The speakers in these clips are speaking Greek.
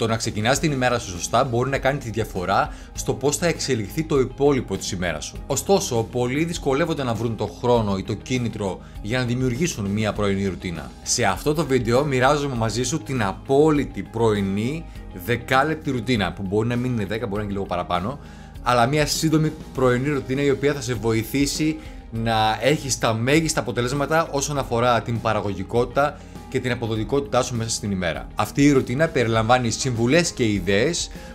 Το να ξεκινάς την ημέρα σου σωστά μπορεί να κάνει τη διαφορά στο πώς θα εξελιχθεί το υπόλοιπο της ημέρας σου. Ωστόσο, πολλοί δυσκολεύονται να βρουν το χρόνο ή το κίνητρο για να δημιουργήσουν μια πρωινή ρουτίνα. Σε αυτό το βίντεο μοιράζομαι μαζί σου την απόλυτη πρωινή δεκάλεπτη ρουτίνα που μπορεί να μην είναι 10, μπορεί να είναι και λίγο παραπάνω, αλλά μια σύντομη πρωινή ρουτίνα η οποία θα σε βοηθήσει να έχεις τα μέγιστα αποτελέσματα όσον αφορά την παραγωγικότητα, και την αποδοτικότητά σου μέσα στην ημέρα. Αυτή η ρουτίνα περιλαμβάνει συμβουλές και ιδέες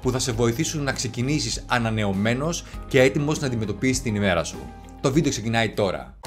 που θα σε βοηθήσουν να ξεκινήσεις ανανεωμένος και έτοιμος να αντιμετωπίσεις την ημέρα σου. Το βίντεο ξεκινάει τώρα.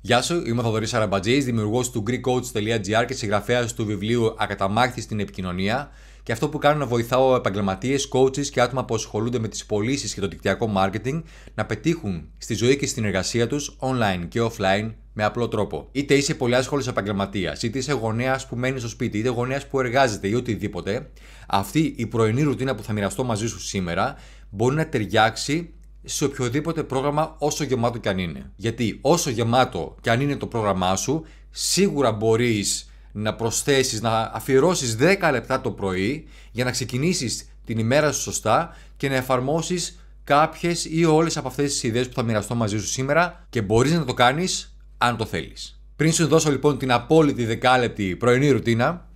Γεια σου, είμαι ο Θοδωρής Αραμπατζής, δημιουργός του GreekCoach.gr και συγγραφέας του βιβλίου Ακαταμάχητη στην επικοινωνία και αυτό που κάνω να βοηθάω επαγγελματίες, coaches και άτομα που ασχολούνται με τις πωλήσεις και το δικτυακό marketing να πετύχουν στη ζωή και στην εργασία τους online και offline με απλό τρόπο. Είτε είσαι πολύ άσχολος επαγγελματίας, είτε είσαι γονέας που μένεις στο σπίτι, είτε γονέας που εργάζεται ή οτιδήποτε, αυτή η πρωινή ρουτίνα που θα μοιραστώ μαζί σου σήμερα μπορεί να ταιριάξει σε οποιοδήποτε πρόγραμμα όσο γεμάτο κι αν είναι. Γιατί όσο γεμάτο και αν είναι το πρόγραμμά σου, σίγουρα μπορείς να προσθέσεις, να αφιερώσεις 10 λεπτά το πρωί για να ξεκινήσεις την ημέρα σου σωστά και να εφαρμόσεις κάποιες ή όλες από αυτές τις ιδέες που θα μοιραστώ μαζί σου σήμερα και μπορείς να το κάνεις αν το θέλεις. Πριν σου δώσω λοιπόν την απόλυτη δεκάλεπτη πρωινή ρουτίνα,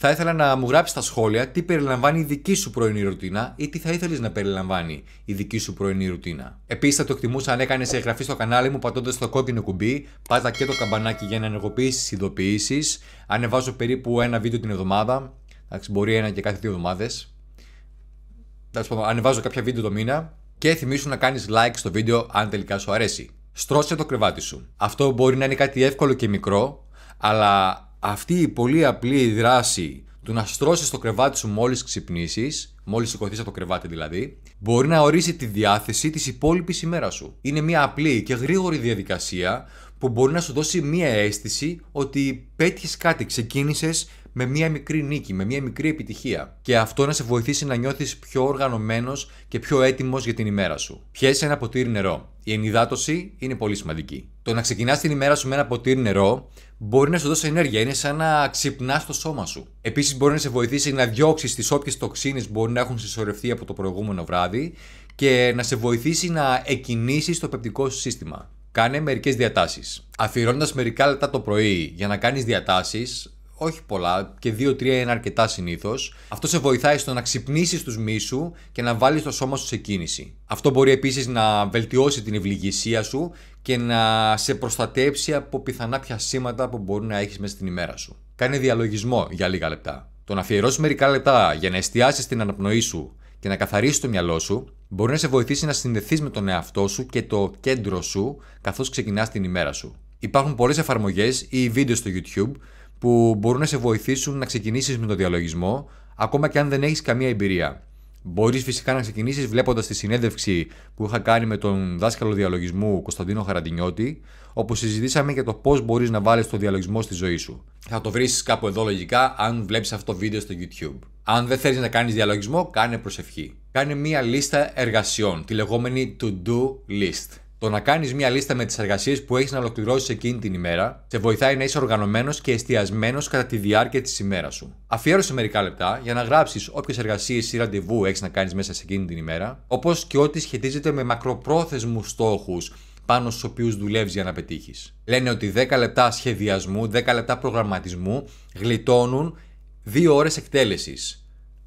θα ήθελα να μου γράψεις στα σχόλια τι περιλαμβάνει η δική σου πρωινή ρουτίνα ή τι θα ήθελες να περιλαμβάνει η δική σου πρωινή ρουτίνα. Επίσης, θα το εκτιμούσα αν έκανες εγγραφή στο κανάλι μου πατώντας το κόκκινο κουμπί, πάτα και το καμπανάκι για να ενεργοποιήσεις τις ειδοποιήσεις. Ανεβάζω περίπου ένα βίντεο την εβδομάδα. Εντάξει, μπορεί ένα και κάθε δύο εβδομάδες. Ανεβάζω κάποια βίντεο το μήνα. Και θυμίσου να κάνεις like στο βίντεο αν τελικά σου αρέσει. Στρώσε το κρεβάτι σου. Αυτό μπορεί να είναι κάτι εύκολο και μικρό, αλλά αυτή η πολύ απλή δράση του να στρώσεις το κρεβάτι σου μόλις ξυπνήσεις, μόλις σηκωθείς από το κρεβάτι δηλαδή, μπορεί να ορίσει τη διάθεση της υπόλοιπης ημέρας σου. Είναι μια απλή και γρήγορη διαδικασία που μπορεί να σου δώσει μια αίσθηση ότι πέτυχες κάτι, ξεκίνησες με μια μικρή νίκη, με μια μικρή επιτυχία. Και αυτό να σε βοηθήσει να νιώθεις πιο οργανωμένος και πιο έτοιμος για την ημέρα σου. Πιέσαι ένα ποτήρι νερό. Η ενυδάτωση είναι πολύ σημαντική το να ξεκινάς την ημέρα σου με ένα ποτήρι νερό μπορεί να σου δώσει ενέργεια. Είναι σαν να ξυπνάς το σώμα σου. Επίσης, μπορεί να σε βοηθήσει να διώξεις τις όποιες τοξίνες μπορεί να έχουν συσσωρευτεί από το προηγούμενο βράδυ και να σε βοηθήσει να εκκινήσεις το πεπτικό σου σύστημα. Κάνε μερικές διατάσεις. Αφιερώνοντας μερικά λεπτά το πρωί για να κάνεις διατάσεις, όχι πολλά και 2-3 είναι αρκετά συνήθως. Αυτό σε βοηθάει στο να ξυπνήσεις τους μίσου και να βάλεις το σώμα σου σε κίνηση. Αυτό μπορεί επίσης να βελτιώσει την ευληγησία σου και να σε προστατέψει από πιθανά πια σήματα που μπορεί να έχεις μέσα στην ημέρα σου. Κάνε διαλογισμό για λίγα λεπτά. Το να αφιερώσεις μερικά λεπτά για να εστιάσεις την αναπνοή σου και να καθαρίσεις το μυαλό σου μπορεί να σε βοηθήσει να συνδεθείς με τον εαυτό σου και το κέντρο σου καθώς ξεκινάς την ημέρα σου. Υπάρχουν πολλές εφαρμογές ή βίντεο στο YouTube που μπορούν να σε βοηθήσουν να ξεκινήσεις με τον διαλογισμό, ακόμα και αν δεν έχεις καμία εμπειρία. Μπορείς φυσικά να ξεκινήσεις βλέποντας τη συνέντευξη που είχα κάνει με τον δάσκαλο διαλογισμού Κωνσταντίνο Χαραντινιώτη, όπου συζητήσαμε για το πώς μπορείς να βάλεις το διαλογισμό στη ζωή σου. Θα το βρει κάπου εδώ λογικά αν βλέπεις αυτό το βίντεο στο YouTube. Αν δεν θέλεις να κάνεις διαλογισμό, κάνε προσευχή. Κάνε μία λίστα εργασιών, τη λεγόμενη to-do list. Το να κάνεις μια λίστα με τις εργασίες που έχεις να ολοκληρώσεις εκείνη την ημέρα, σε βοηθάει να είσαι οργανωμένος και εστιασμένος κατά τη διάρκεια της ημέρας σου. Αφιέρωσε μερικά λεπτά για να γράψεις όποιες εργασίες ή ραντεβού έχεις να κάνεις μέσα σε εκείνη την ημέρα, όπως και ό,τι σχετίζεται με μακροπρόθεσμους στόχους πάνω στους οποίους δουλεύεις για να πετύχεις. Λένε ότι 10 λεπτά σχεδιασμού, 10 λεπτά προγραμματισμού γλιτώνουν 2 ώρες εκτέλεσης.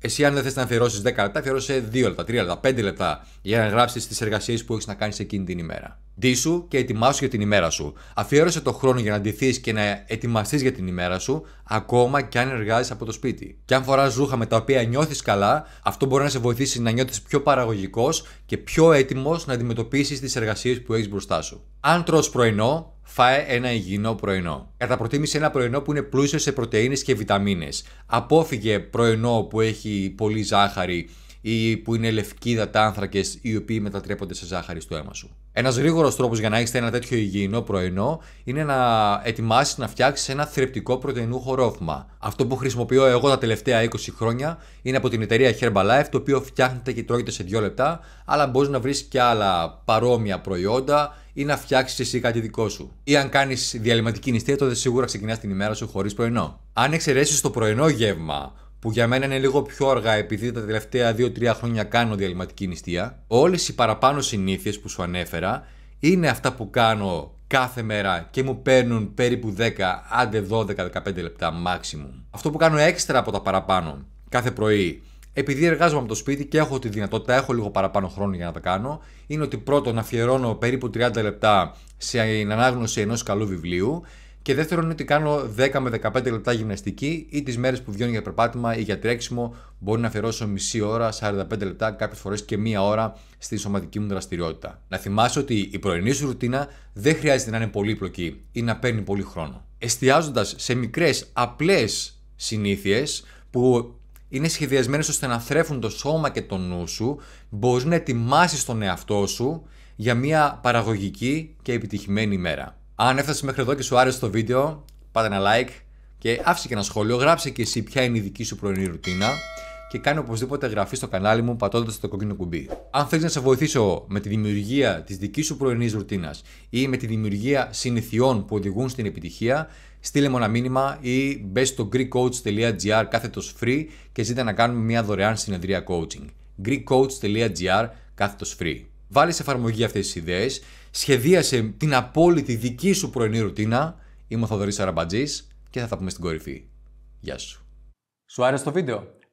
Εσύ, αν δεν θες να αφιερώσεις 10 λεπτά, αφιερώσε 2 λεπτά, 3 λεπτά, 5 λεπτά για να γράψεις τις εργασίες που έχεις να κάνεις εκείνη την ημέρα. Ντύσου και ετοιμάσου για την ημέρα σου. Αφιέρωσε το χρόνο για να ντυθείς και να ετοιμαστείς για την ημέρα σου, ακόμα και αν εργάζεσαι από το σπίτι. Και αν φοράς ρούχα με τα οποία νιώθεις καλά, αυτό μπορεί να σε βοηθήσει να νιώθεις πιο παραγωγικός και πιο έτοιμος να αντιμετωπίσεις τις εργασίες που έχεις μπροστά σου. Αν τρως πρωινό, Φάε ένα υγιεινό πρωινό. Κατά προτίμηση ένα πρωινό που είναι πλούσιο σε πρωτεΐνες και βιταμίνες. Απόφυγε πρωινό που έχει πολύ ζάχαρη ή που είναι λευκοί άνθρακες οι οποίοι μετατρέπονται σε ζάχαρη στο αίμα σου. Ένας γρήγορος τρόπος για να έχεις ένα τέτοιο υγιεινό πρωινό είναι να ετοιμάσεις να φτιάξεις ένα θρεπτικό πρωτεϊνού χορόφημα. Αυτό που χρησιμοποιώ εγώ τα τελευταία 20 χρόνια είναι από την εταιρεία Herbalife, το οποίο φτιάχνεται και τρώγεται σε 2 λεπτά, αλλά μπορείς να βρεις και άλλα παρόμοια προϊόντα ή να φτιάξεις εσύ κάτι δικό σου. Ή αν κάνεις διαλυματική νηστεία, τότε σίγουρα ξεκινάς την ημέρα σου χωρίς πρωινό. Αν εξαιρέσεις το πρωινό γεύμα, που για μένα είναι λίγο πιο αργά επειδή τα τελευταία 2-3 χρόνια κάνω διαλυματική νηστεία, όλες οι παραπάνω συνήθειες που σου ανέφερα είναι αυτά που κάνω κάθε μέρα και μου παίρνουν περίπου 10, άντε 12-15 λεπτά maximum. Αυτό που κάνω έξτρα από τα παραπάνω κάθε πρωί επειδή εργάζομαι από το σπίτι και έχω τη δυνατότητα, έχω λίγο παραπάνω χρόνο για να τα κάνω, είναι ότι πρώτον αφιερώνω περίπου 30 λεπτά σε ανάγνωση ενός καλού βιβλίου. Και δεύτερον είναι ότι κάνω 10 με 15 λεπτά γυμναστική ή τις μέρες που βγαίνω για περπάτημα ή για τρέξιμο. Μπορεί να αφιερώσω μισή ώρα, 45 λεπτά, κάποιες φορές και μία ώρα στη σωματική μου δραστηριότητα. Να θυμάσαι ότι η πρωινή σου ρουτίνα δεν χρειάζεται να είναι πολύπλοκη ή να παίρνει πολύ χρόνο. Εστιάζοντας σε μικρές, απλές συνήθειες που είναι σχεδιασμένες ώστε να θρέφουν το σώμα και το νου σου, μπορείς να ετοιμάσεις τον εαυτό σου για μια παραγωγική και επιτυχημένη ημέρα. Αν έφτασες μέχρι εδώ και σου άρεσε το βίντεο, πάτε ένα like και άφησε και ένα σχόλιο, γράψε και εσύ ποια είναι η δική σου πρωινή ρουτίνα και κάνε οπωσδήποτε εγγραφή στο κανάλι μου πατώντας το κόκκινο κουμπί. Αν θέλει να σε βοηθήσω με τη δημιουργία της δικής σου πρωινής ρουτίνας ή με τη δημιουργία συνηθιών που οδηγούν στην επιτυχία, στείλε μου ένα μήνυμα ή μπες στο greekcoach.gr κάθετος free και ζήτα να κάνουμε μια δωρεάν συνεδρία coaching. greekcoach.gr κάθετος free. Βάλει σε εφαρμογή αυτές τις ιδέες, σχεδίασε την απόλυτη δική σου πρωινή ρουτίνα. Είμαι ο Θοδωρής Αραμπατζή και θα τα πούμε στην κορυφή. Γεια σου. Σου άρεσε το βίντεο?